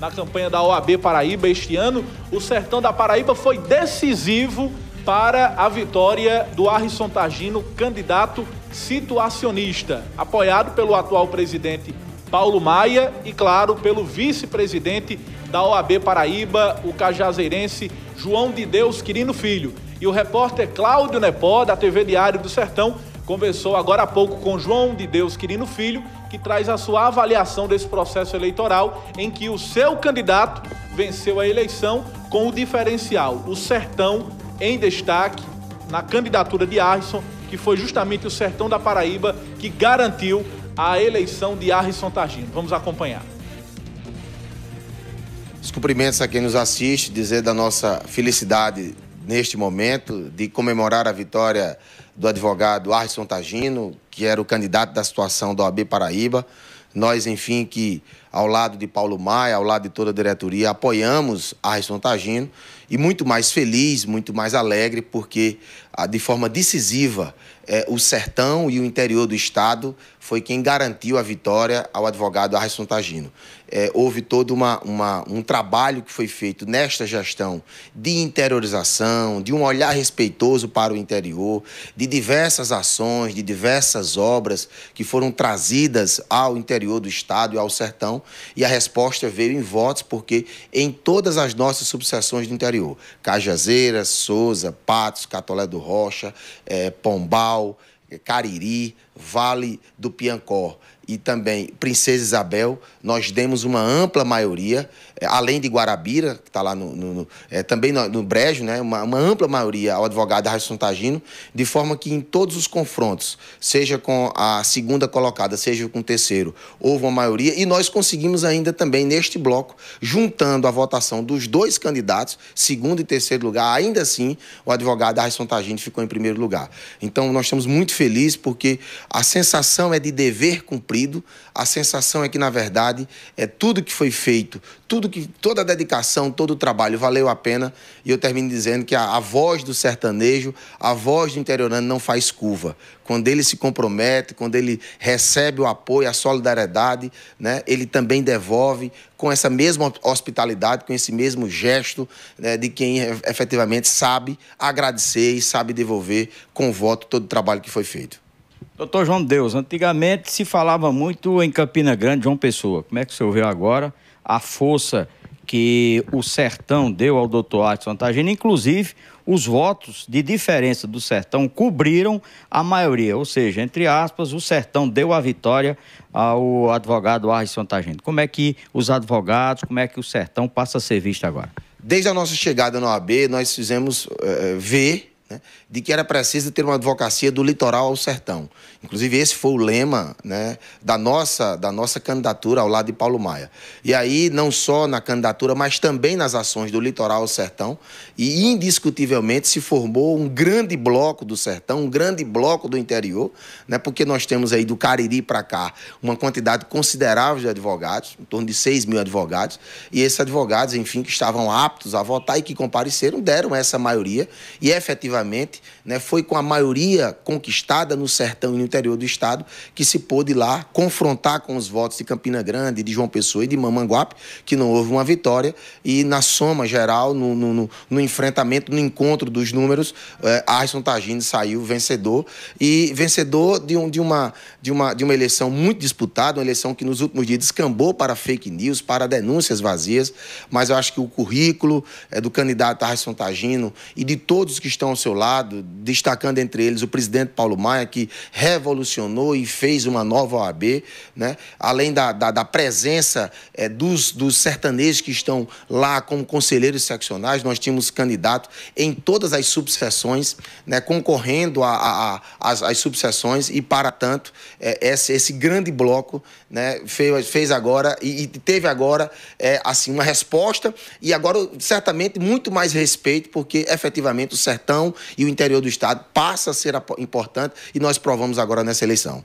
na campanha da OAB Paraíba este ano. O Sertão da Paraíba foi decisivo para a vitória do Arrisson Targino, candidato situacionista, apoiado pelo atual presidente Paulo Maia e, claro, pelo vice-presidente da OAB Paraíba, o cajazeirense João de Deus Quirino Filho. E o repórter Cláudio Nepó, da TV Diário do Sertão, conversou agora há pouco com João de Deus Quirino Filho, que traz a sua avaliação desse processo eleitoral em que o seu candidato venceu a eleição com o diferencial, o sertão em destaque na candidatura de Arson, que foi justamente o sertão da Paraíba que garantiu a eleição de Arson Targino. Vamos acompanhar. Os cumprimentos a quem nos assiste, dizer da nossa felicidade neste momento de comemorar a vitória do advogado Arson Tagino, que era o candidato da situação da OAB Paraíba. Nós, enfim, que ao lado de Paulo Maia, ao lado de toda a diretoria, apoiamos Arson Tagino e muito mais feliz, muito mais alegre, porque ah, de forma decisiva é, o sertão e o interior do estado foi quem garantiu a vitória ao advogado Arson Tagino. É, houve todo uma, uma, um trabalho que foi feito nesta gestão de interiorização, de um olhar respeitoso para o interior, de diversas ações, de diversas obras que foram trazidas ao interior do estado e ao sertão, e a resposta veio em votos, porque em todas as nossas subseções do interior, Cajazeiras, Souza, Patos, Catolé do Rocha, é, Pombal, Cariri, Vale do Piancó e também Princesa Isabel, nós demos uma ampla maioria, é, além de Guarabira, que está lá no, no, no é, também no, no, Brejo, né, uma, uma, ampla maioria ao advogado Harrison Tagino, de forma que em todos os confrontos, seja com a segunda colocada, seja com o terceiro, houve uma maioria, e nós conseguimos ainda também neste bloco, juntando a votação dos dois candidatos, segundo e terceiro lugar, ainda assim, o advogado Harrison Tagino ficou em primeiro lugar. Então, nós estamos muito felizes porque a sensação é de dever cumprido cumprido, a sensação é que, na verdade, é tudo que foi feito, tudo que, toda a dedicação, todo o trabalho valeu a pena. E eu termino dizendo que a, a voz do sertanejo, a voz do interiorano não faz curva. Quando ele se compromete, quando ele recebe o apoio, a solidariedade, né, ele também devolve com essa mesma hospitalidade, com esse mesmo gesto né, de quem é, efetivamente sabe agradecer e sabe devolver com voto todo o trabalho que foi feito. Doutor João Deus, antigamente se falava muito em Campina Grande, João Pessoa. Como é que o senhor vê agora a força que o Sertão deu ao doutor Arthur Santagina? Inclusive, os votos de diferença do Sertão cobriram a maioria. Ou seja, entre aspas, o Sertão deu a vitória ao advogado Arthur Santagina. Como é que os advogados, como é que o Sertão passa a ser visto agora? Desde a nossa chegada na OAB, nós fizemos uh, ver né, de que era preciso ter uma advocacia do litoral ao sertão. Inclusive, esse foi o lema né, da, nossa, da nossa candidatura ao lado de Paulo Maia. E aí, não só na candidatura, mas também nas ações do litoral ao sertão, e indiscutivelmente se formou um grande bloco do sertão, um grande bloco do interior, né, porque nós temos aí do Cariri para cá uma quantidade considerável de advogados, em torno de 6 mil advogados, e esses advogados, enfim, que estavam aptos a votar e que compareceram, deram essa maioria, e efetivamente efetivamente, né, foi com a maioria conquistada no sertão e no interior do estado que se pôde lá confrontar com os votos de Campina Grande, de João Pessoa e de Mamanguape, que não houve uma vitória, e na soma geral, no, no, no enfrentamento, no encontro dos números, é, Tagino Tagini saiu vencedor, e vencedor de, um, de, uma, de, uma, de uma eleição muito disputada, uma eleição que nos últimos dias descambou para fake news, para denúncias vazias, mas eu acho que o currículo é, do candidato Arson Tagino e de todos que estão ao seu seu lado, destacando entre eles o presidente Paulo Maia, que revolucionou e fez uma nova OAB, né? além da, da, da presença é, dos, dos sertanejos que estão lá como conselheiros seccionais, nós tínhamos candidatos em todas as subseções, né? concorrendo às a, a, a as, as subseções, e para tanto, é, esse, esse grande bloco né? fez, fez agora e, e teve agora é, assim uma resposta e agora certamente muito mais respeito, porque efetivamente o sertão e o interior do Estado passa a ser importante e nós provamos agora nessa eleição.